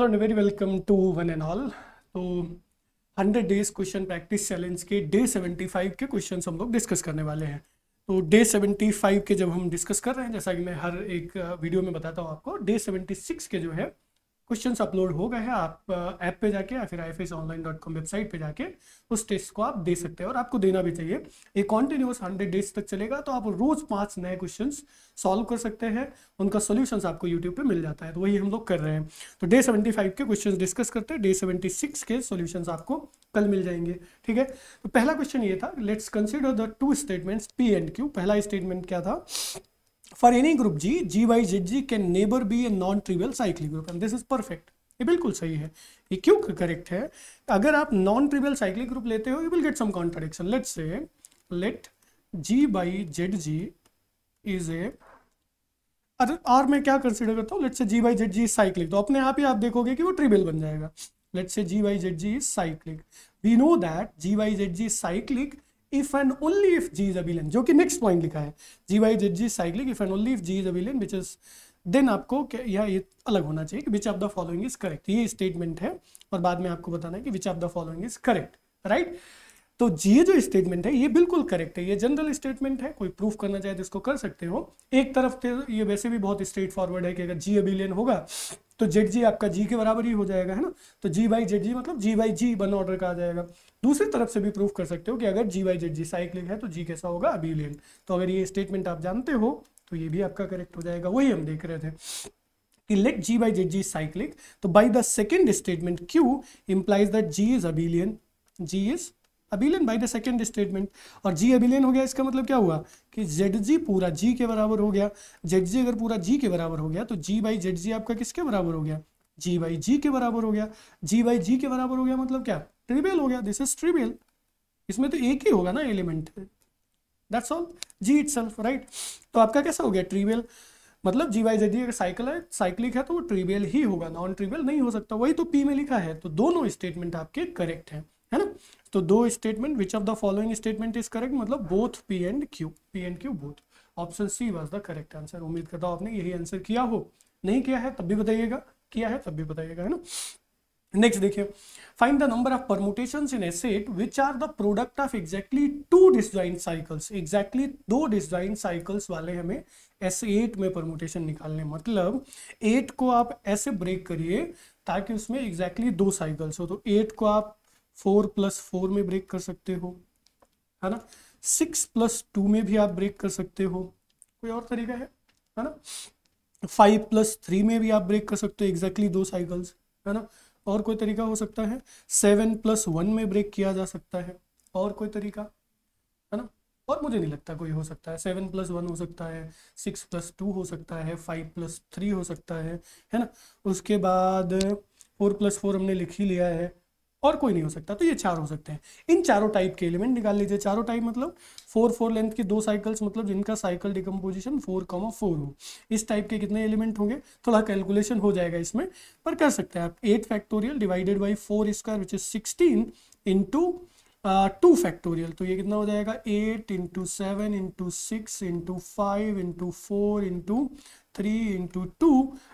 Hello and very welcome to one and all तो 100 days question practice challenge के day 75 के question हम लोग डिस्कस करने वाले हैं तो डे 75 के जब हम डिस्कस कर रहे हैं जैसा कि मैं हर एक वीडियो uh, में बताता हूँ आपको डे 76 के जो है क्वेश्चन अपलोड हो गए हैं आप ऐप पे जाके या फिर I online dot com website पे जाके उस टेस्ट को आप दे सकते हैं और आपको देना भी चाहिए ये कॉन्टिन्यूस हंड्रेड डेज तक चलेगा तो आप रोज पांच नए क्वेश्चन सॉल्व कर सकते हैं उनका सोल्यूशन आपको यूट्यूब पे मिल जाता है तो वही हम लोग कर रहे हैं तो डे सेवेंटी फाइव के क्वेश्चन डिस्कस करते हैं डे सेवेंटी सिक्स के सोल्यूशन आपको कल मिल जाएंगे ठीक है तो पहला क्वेश्चन ये था let's consider the two statements P and Q पहला स्टेटमेंट क्या था for any group G, G by ZG can neighbor be a non-trivial cyclic group and this is perfect. ये बिल्कुल सही है ये क्यों करेक्ट है अगर आप नॉन ट्रिवियल साइक्लिक ग्रुप लेते हो you will get some contradiction let say let G by Z G is a अरे और मैं क्या कंसिडर करता हूँ let say G by Z G cyclic तो अपने आप ही आप देखोगे कि वो ट्रिवियल बन जाएगा let say G by Z G is cyclic we know that G by Z G cyclic if and only if G is abelian जो कि नेक्स्ट पॉइंट लिखा है G by Z G cyclic if and only if G is abelian which is then आपको यह अलग होना चाहिए कि which of the following is correct ये स्टेटमेंट है और बाद में आपको बताना है कि which of the following is correct right तो ये जो स्टेटमेंट है ये बिल्कुल करेक्ट है ये जनरल स्टेटमेंट है कोई प्रूफ करना चाहे तो इसको कर सकते हो एक तरफ तो ये वैसे भी बहुत स्ट्रेट फॉरवर्ड है कि अगर जी अबिलियन होगा तो जेड जी आपका जी के बराबर ही हो जाएगा है ना तो जी बाई जेड जी मतलब G by G one order का आ जाएगा दूसरी तरफ से भी प्रूफ कर सकते हो कि अगर G by Z G cycle है तो जी कैसा होगा अबिलियन तो अगर ये स्टेटमेंट आप जानते हो तो ये भी आपका करेक्ट हो जाएगा वही हम देख रहे थे कि let g by zg is तो by the second statement Q implies that G is abelian G is abelian by the second statement और जी अबिलियन हो गया इसका मतलब क्या हुआ कि जेड जी पूरा जी के बराबर हो गया जेड जी अगर पूरा जी के बराबर हो गया तो जी बाई जेड जी आपका किसके बराबर हो गया जी बाई जी के बराबर हो गया जी बाई जी के बराबर हो गया मतलब क्या ट्रिबल हो गया दिस इज ट्रिबल इसमें तो एक ही होगा ना element that's all G itself right तो आपका कैसा हो गया ट्रिबल मतलब जी वाई जेड अगर साइकिल है साइक्लिक है तो वो ट्रिबल ही होगा नॉन ट्रिबल नहीं हो सकता वही तो पी में लिखा है तो दोनों स्टेटमेंट आपके करेक्ट हैं है ना तो दो statement which of the following statement is correct मतलब both P and Q P and Q both option C was the correct answer उम्मीद करता हूँ आपने यही आंसर किया हो नहीं किया है तब भी बताइएगा किया है तब भी बताइएगा है ना नेक्स्ट देखिए find the number of permutation in a set which are the product of exactly two disjoint cycles exactly दो डिस्जॉइंट साइकिल्स वाले हमें एस एट में परमुटेशन निकालने मतलब एट को आप ऐसे ब्रेक करिए ताकि उसमें एग्जैक्टली exactly दो साइकिल्स हो तो एट को आप फोर प्लस फोर में ब्रेक कर सकते हो है ना सिक्स प्लस टू में भी आप ब्रेक कर सकते हो कोई और तरीका है है ना फाइव प्लस थ्री में भी आप ब्रेक कर सकते हो एग्जैक्टली exactly दो साइकिल्स है ना और कोई तरीका हो सकता है सेवन प्लस वन में ब्रेक किया जा सकता है और कोई तरीका है ना और मुझे नहीं लगता कोई हो सकता है सेवन प्लस वन हो सकता है सिक्स प्लस टू हो सकता है फाइव प्लस थ्री हो सकता है है ना उसके बाद फोर प्लस फोर हमने लिख ही लिया है और कोई नहीं हो सकता तो ये चार हो सकते हैं इन चारों टाइप के एलिमेंट निकाल लीजिए चारों टाइप मतलब फोर फोर लेंथ के दो साइकिल्स मतलब जिनका cycle decomposition four comma four हो इस टाइप के कितने एलिमेंट होंगे थोड़ा कैलकुलेशन हो जाएगा इसमें पर कर सकते हैं आप eight factorial divided by four square which is sixteen into two factorial तो ये कितना हो जाएगा eight into seven into six into five into four into three into two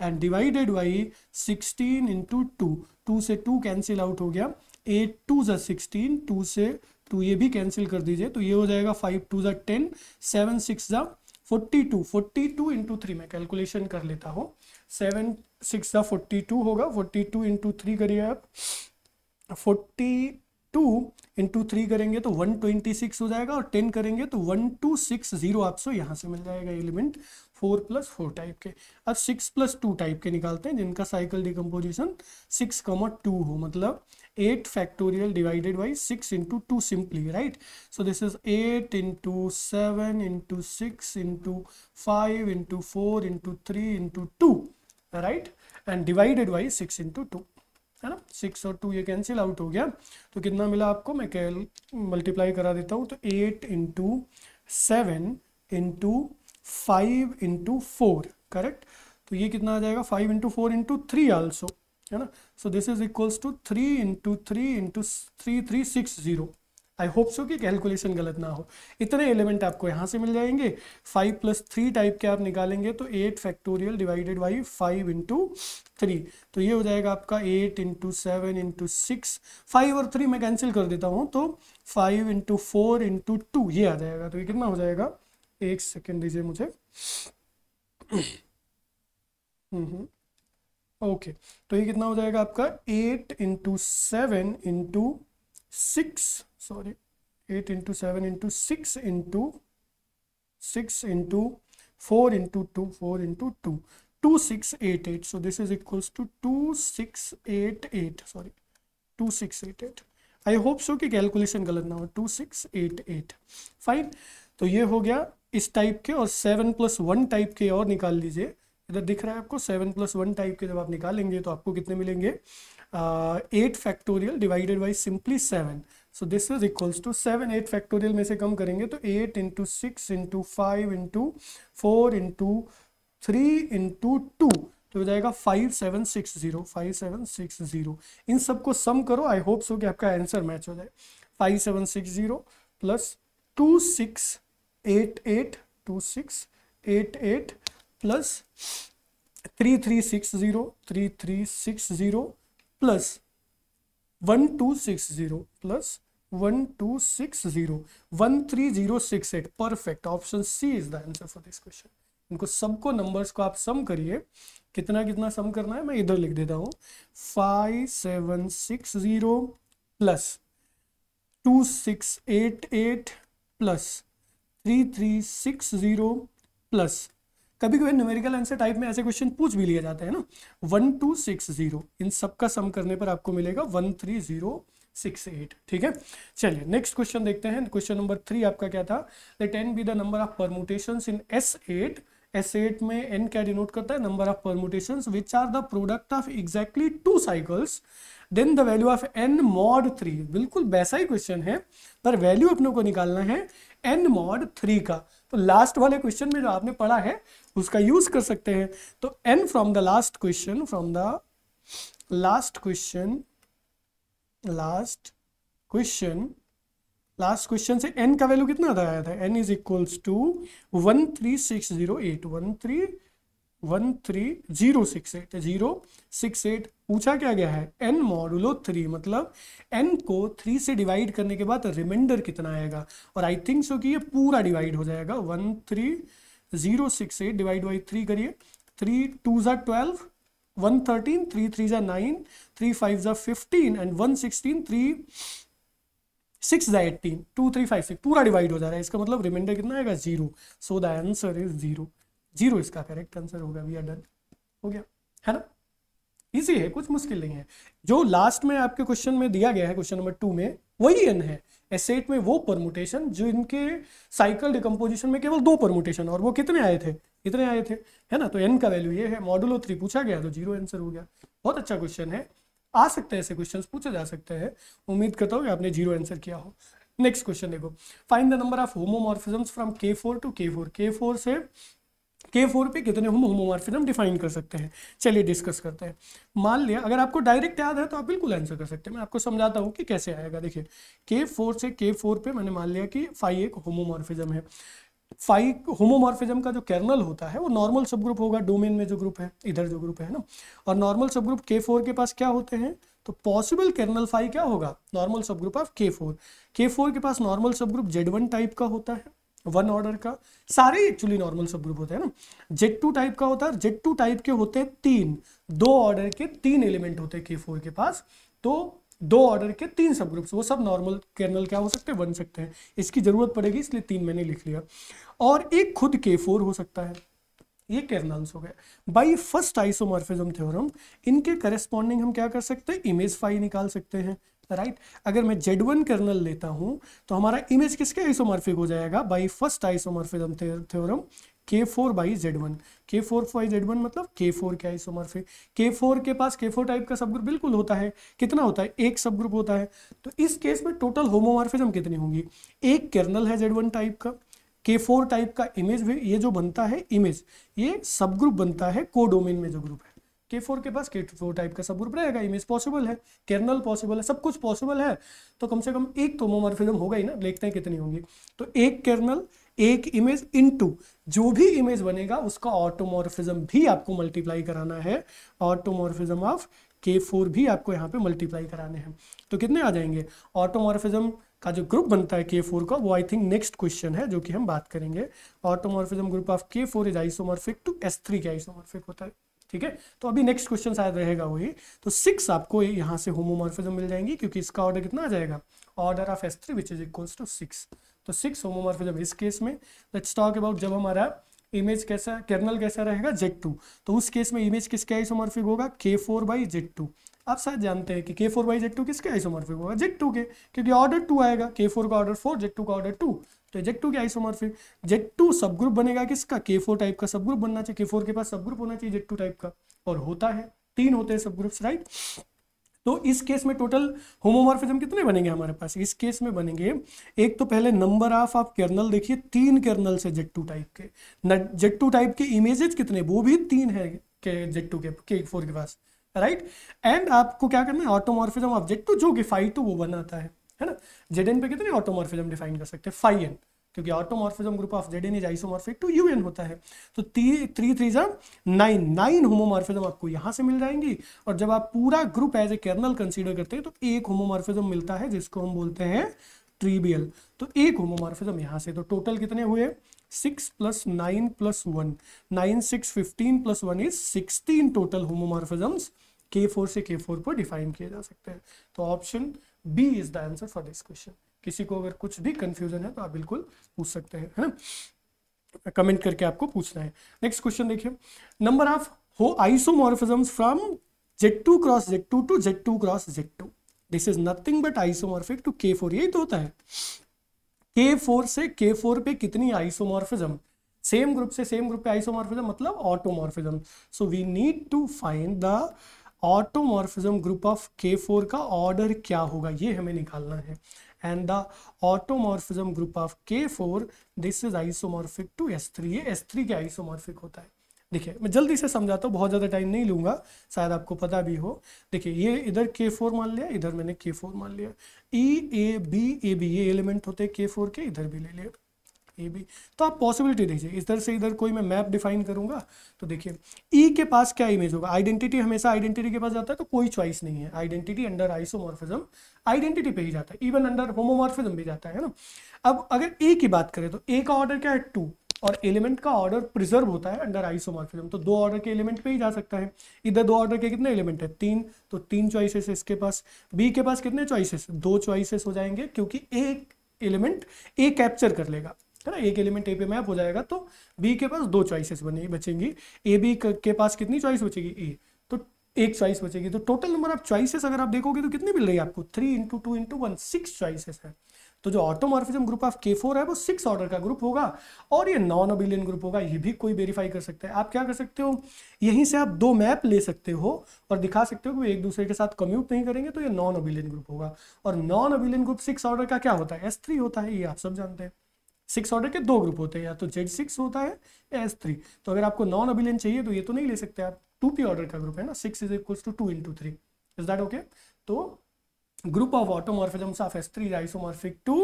and divided by sixteen into two two से two cancel out हो गया eight two ज़ा sixteen two से टू ये भी कैंसिल कर दीजिए तो ये हो जाएगा फाइव टू ज़ा टेन सेवन सिक्स ज़ा forty two forty two into three मैं कैलकुलेशन कर लेता हूँ सेवन सिक्स ज़ा फोर्टी टू होगा फोर्टी टू इंटू थ्री करिए आप फोर्टी टू इंटू थ्री करेंगे तो वन ट्वेंटी सिक्स हो जाएगा और टेन करेंगे तो वन टू सिक्स जीरो आपको यहाँ से मिल जाएगा element four plus four type के अब सिक्स प्लस टू टाइप के निकालते हैं जिनका cycle decomposition six comma two हो मतलब eight factorial divided by six into two simply right so this is eight into seven into six into five into four into three into two right and divided by six into two है ना six और to ये cancel out हो गया तो कितना मिला आपको मैं कैल मल्टीप्लाई करा देता हूँ तो eight into seven into five into four correct तो ये कितना आ जाएगा five into four into three also है ना so this is equals to three into three into three three six zero I hope so कि कैलकुलेशन गलत ना हो इतने एलिमेंट आपको यहाँ से मिल जाएंगे फाइव प्लस थ्री टाइप के आप निकालेंगे तो eight factorial divided by five into three तो ये हो जाएगा आपका eight into seven into six five और थ्री मैं कैंसिल कर देता हूँ तो five into four into two ये आ जाएगा तो ये कितना हो जाएगा एक सेकेंड दीजिए मुझे ओके तो ये कितना हो जाएगा आपका eight into seven into six sorry 8 into 7 into 6 into 6 into 4 into 2 4 into 2 2688 8. so this is equals to 2688 8. sorry 2688 I hope so कि कैलकुलेशन गलत ना हो two six eight eight fine तो ये हो गया इस टाइप के और सेवन प्लस वन टाइप के और निकाल लीजिए इधर दिख रहा है आपको सेवन प्लस वन टाइप के जब आप निकालेंगे तो आपको कितने मिलेंगे eight factorial divided by simply seven so this is equals to seven eight factorial में से कम करेंगे तो eight into six into five into four into three into two तो हो जाएगा five seven six zero five seven six zero इन सबको सम करो आई होप सो कि आपका आंसर मैच हो जाए five seven six zero plus two six eight eight two six eight eight plus three three six zero three three six zero plus one two six zero plus one two six zero one three zero six eight perfect option C is the answer for this question इनको सबको numbers को आप सम करिए कितना कितना सम करना है मैं इधर लिख देता हूं five seven six zero plus two six eight eight plus three three six zero plus कभी कभी न्यूमेरिकल आंसर टाइप में ऐसे क्वेश्चन पूछ भी लिया जाता है ना वन टू सिक्स जीरो इन सबका सम करने पर आपको मिलेगा one three zero six eight ठीक है चलिए नेक्स्ट क्वेश्चन देखते हैं क्वेश्चन नंबर थ्री आपका क्या था let N be the number of permutation in S eight S eight में एन क्या डिनोट करता है number of permutation which are the product of exactly two cycles then the value of N mod three बिल्कुल वैसा ही question है पर value अपने को निकालना है एन मॉड थ्री का तो लास्ट वाले क्वेश्चन में जो आपने पढ़ा है उसका यूज कर सकते हैं तो N from the last question from the last question last question last question से एन का वैल्यू कितना आया था N is equals to one three six zero eight one three one three zero six eight zero six eight पूछा क्या गया है N modulo three मतलब एन को थ्री से डिवाइड करने के बाद रिमाइंडर कितना आएगा और आई थिंक सो कि ये पूरा डिवाइड हो जाएगा one three zero six eight divide by three करिए थ्री टू जै twelve one thirteen three three ज़ा नाइन थ्री फाइव ज़ा fifteen and one sixteen three six ज़ा eighteen two three five six पूरा डिवाइड हो जा रहा है इसका मतलब रिमाइंडर कितना आएगा zero so the answer is zero zero इसका करेक्ट आंसर होगा वी आर डन हो गया है ना इजी है कुछ मुश्किल नहीं है जो लास्ट में आपके क्वेश्चन में दिया गया है क्वेश्चन नंबर टू में वही एन है एसेट में वो परमुटेशन जो इनके साइकिल डिकम्पोजिशन में केवल दो परमुटेशन और वो कितने आए थे कितने आए थे है ना तो एन का वैल्यू ये है मॉडुलो थ्री पूछा गया तो जीरो आंसर हो गया बहुत अच्छा क्वेश्चन है आ सकते हैं ऐसे क्वेश्चन पूछे जा सकते हैं उम्मीद करता हूँ कि आपने जीरो आंसर किया हो नेक्स्ट क्वेश्चन देखो find the number of homomorphisms from K four to K four K four से के पे कितने हम होमोमॉर्फिज्म डिफाइन कर सकते हैं चलिए डिस्कस करते हैं मान लिया अगर आपको डायरेक्ट याद है तो आप बिल्कुल आंसर कर सकते हैं मैं आपको समझाता हूँ कि कैसे आएगा देखिए के से के पे मैंने मान लिया कि फाइव एक होमोमॉर्फिज्म है फाइव होमोमॉर्फिज्म का जो कर्नल होता है वो नॉर्मल सब ग्रुप होगा डोमेन में जो ग्रुप है इधर जो ग्रुप है ना और नॉर्मल सब ग्रुप के फोर के पास क्या होते हैं तो पॉसिबल कर्नल फाइव क्या होगा normal sub group of K four K four के पास normal sub group Z one type का होता है वन ऑर्डर का सारे एक्चुअली नॉर्मल सब ग्रुप होते हैं ना जेड टू टाइप का होता है जेड टू टाइप के होते हैं तीन दो ऑर्डर के तीन एलिमेंट होते हैं के फोर के पास तो दो ऑर्डर के तीन सब ग्रुप्स वो सब नॉर्मल कर्नल क्या हो सकते हैं बन सकते हैं इसकी ज़रूरत पड़ेगी इसलिए तीन मैंने लिख लिया और एक खुद के फोर हो सकता है ये कर्नल्स हो गए बाई फर्स्ट आइसोमॉर्फिज्म थ्योरम इनके करेस्पॉन्डिंग हम क्या कर सकते हैं इमेज फाइव निकाल सकते हैं राइट right? अगर मैं जेड वन कर्नल लेता हूं तो हमारा इमेज किसके आइसोमॉर्फिक हो जाएगा by first isomorphism theorem K four by Z one K four by Z one मतलब के फोर क्या है सोमर फे के फोर के पास के फोर टाइप का सब ग्रुप बिल्कुल होता है कितना होता है एक सब ग्रुप होता है तो इस केस में टोटल होमोमार्फिजम कितनी होंगी एक कर्नल है जेड वन टाइप का के फोर टाइप का इमेज भी ये जो बनता है इमेज ये सब ग्रुप बनता है को डोमेन में जो ग्रुप है के फोर के पास के फोर टाइप का सब ग्रुप रहेगा इमेज पॉसिबल है कर्नल पॉसिबल है सब कुछ पॉसिबल है तो कम से कम एक तो होमोमॉर्फिज्म होगा ही ना देखते हैं कितनी होंगी तो एक कर्नल एक इमेज इनटू जो भी इमेज बनेगा उसका ऑटोमोरफिज्म भी आपको मल्टीप्लाई कराना है ऑटोमोरफिज्म ऑफ के फोर भी आपको यहाँ पे मल्टीप्लाई कराने हैं तो कितने आ जाएंगे ऑटोमोरफिज्म का जो ग्रुप बनता है के फोर का वो आई थिंक नेक्स्ट क्वेश्चन है जो कि हम बात करेंगे automorphism group of K four is isomorphic to S three के आइसोमोरफिक होता है ठीक है तो अभी नेक्स्ट क्वेश्चन शायद रहेगा वही तो सिक्स आपको यहाँ से होमोमोरफिज्म मिल जाएंगी क्योंकि इसका ऑर्डर कितना आ जाएगा order of S three which is equals to six तो सिक्स होमोमॉर्फिज्म इस केस में लेट्स टॉक अबाउट जब हमारा इमेज कैसा कर्नल कैसा रहेगा जेड टू तो उस केस में इमेज किसके आइसोमॉर्फिक होगा के फोर बाई जेड टू आप शायद जानते हैं कि K four by Z two किसके आइसोमॉर्फिक होगा जेड टू के क्योंकि ऑर्डर टू आएगा तो के फोर का ऑर्डर फोर जेड टू का ऑर्डर टू तो जेड टू के isomorphic Z two sub group बनेगा किसका के फोर टाइप का सब ग्रुप बनना चाहिए के फोर के पास सब ग्रुप होना चाहिए जेड टू टाइप का और होता है तीन होते हैं सब ग्रुप्स राइट तो इस केस में टोटल होमोमॉर्फिज्म कितने बनेंगे हमारे पास इस केस में बनेंगे एक तो पहले नंबर ऑफ आप कर्नल देखिए तीन कर्नल से जेट टू टाइप के जेट टू टाइप के इमेजेस कितने वो भी तीन है के जेट टू के के फोर के पास राइट एंड आपको क्या करना है ऑटोमॉर्फिज्म ऑफ जेट टू जो कि फाइव टू तो वो बनाता है है ना जेड एन पे कितने ऑटोमॉर्फिज्म डिफाइन कर सकते हैं फाइव एन क्योंकि automorphism group of Z N is isomorphic to U N होता है तो three three three nine nine homomorphism आपको यहाँ से मिल जाएंगी और जब आप पूरा group as a kernel consider करते हैं तो एक होमोमॉर्फिज्म मिलता है जिसको हम बोलते हैं ट्रीबियल तो एक होमोमॉर्फिज्म यहाँ से तो टोटल कितने हुए six plus nine plus one nine six fifteen plus one is sixteen total homomorphisms K four से के फोर को डिफाइन किए जा सकते हैं तो option B is the answer for this question किसी को अगर कुछ भी कंफ्यूजन है तो आप बिल्कुल पूछ सकते हैं है ना कमेंट करके आपको पूछना है नेक्स्ट क्वेश्चन देखिए नंबर ऑफ हो isomorphism from Z two cross Z two to Z two cross Z two this is nothing but isomorphic to K four यही तो होता है के फोर से के फोर पे कितनी आइसोमॉर्फिज्म सेम ग्रुप से सेम ग्रुप पे आइसोमॉर्फिज्म मतलब automorphism so we need to find the automorphism group of K four का ऑर्डर क्या होगा ये हमें निकालना है and the automorphism group of K4 this is isomorphic to S3 ये S3 के isomorphic होता है देखिए मैं जल्दी से समझाता हूँ बहुत ज़्यादा टाइम नहीं लूँगा शायद आपको पता भी हो देखिए ये इधर K4 मान लिया इधर मैंने K4 मान लिया E A B A B ये एलिमेंट होते हैं K4 के इधर भी ले लिया ए बी तो आप पॉसिबिलिटी देखिए इधर से इधर कोई मैं मैप डिफाइन करूंगा तो देखिए ई e के पास क्या इमेज होगा आइडेंटिटी हमेशा आइडेंटिटी के पास जाता है तो कोई चॉइस नहीं है आइडेंटिटी अंडर आइसोमॉर्फिज्म आइडेंटिटी पे ही जाता है इवन अंडर होमोमॉर्फिज्म भी जाता है ना अब अगर ए की बात करें तो ए का ऑर्डर क्या है टू और एलिमेंट का ऑर्डर प्रिजर्व होता है अंडर आइसोमॉर्फिज्म तो दो ऑर्डर के एलिमेंट पे ही जा सकता है इधर दो ऑर्डर के कितने एलिमेंट है तीन तो तीन चॉइसेस है इसके पास बी के पास कितने चॉइसेस दो चॉइसेस हो जाएंगे क्योंकि एक एलिमेंट ए कैप्चर कर लेगा है ना एक एलिमेंट ए पे मैप हो जाएगा तो बी के पास दो चॉइसेस बने बचेंगी ए बी के पास कितनी चॉइस बचेगी ए तो एक चॉइस बचेगी तो टोटल नंबर ऑफ चॉइसेस अगर आप देखोगे तो कितनी मिल रही है आपको three into two into one six choices है तो जो automorphism group of K four है वो सिक्स ऑर्डर का ग्रुप होगा और ये नॉन अबिलियन ग्रुप होगा ये भी कोई वेरीफाई कर सकता है आप क्या कर सकते हो यहीं से आप दो मैप ले सकते हो और दिखा सकते हो कि एक दूसरे के साथ कम्यूट नहीं करेंगे तो ये नॉन अबिलियन ग्रुप होगा और non abelian group six order का क्या होता है एस होता है ये आप सब जानते हैं सिक्स ऑर्डर के दो ग्रुप होते हैं या तो जेड सिक्स होता है या एस थ्री तो अगर आपको नॉन अबिलियन चाहिए तो ये तो नहीं ले सकते आप टू पी ऑर्डर का ग्रुप है ना six is equal to two into three is that okay तो group of automorphisms of S three is isomorphic to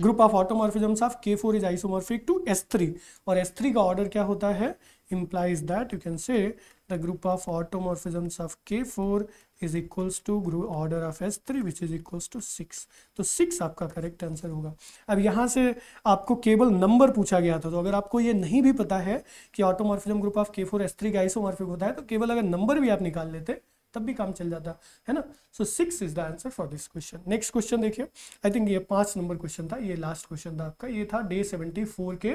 group of automorphisms of K four is isomorphic to S three और S three का order क्या होता है implies that you can say the group of automorphisms of K four is equals to group order of S three which is equals to six तो six आपका correct answer होगा अब यहाँ से आपको केवल नंबर पूछा गया था तो अगर आपको ये नहीं भी पता है कि automorphism group of K four S three का होता है तो केवल अगर नंबर भी आप निकाल लेते तब भी काम चल जाता है ना so six is the answer for this question next question देखिए आई थिंक ये पांच नंबर क्वेश्चन था ये लास्ट क्वेश्चन था आपका ये था डे सेवेंटी फोर के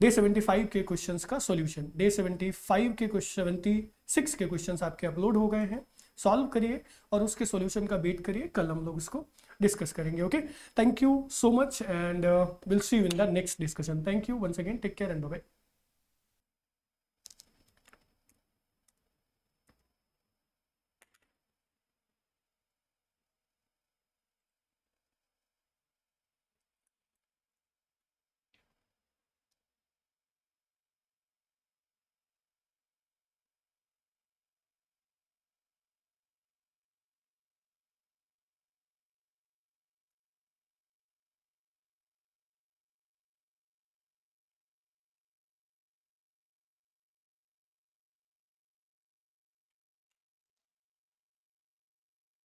डे सेवेंटी फाइव के क्वेश्चन का सोल्यूशन डे सेवेंटी फाइव के सेवेंटी सिक्स के क्वेश्चन आपके अपलोड हो गए हैं सॉल्व करिए और उसके सोल्यूशन का वेट करिए कल हम लोग इसको डिस्कस करेंगे okay thank you so much and will see you in the next discussion thank you once again take care and bye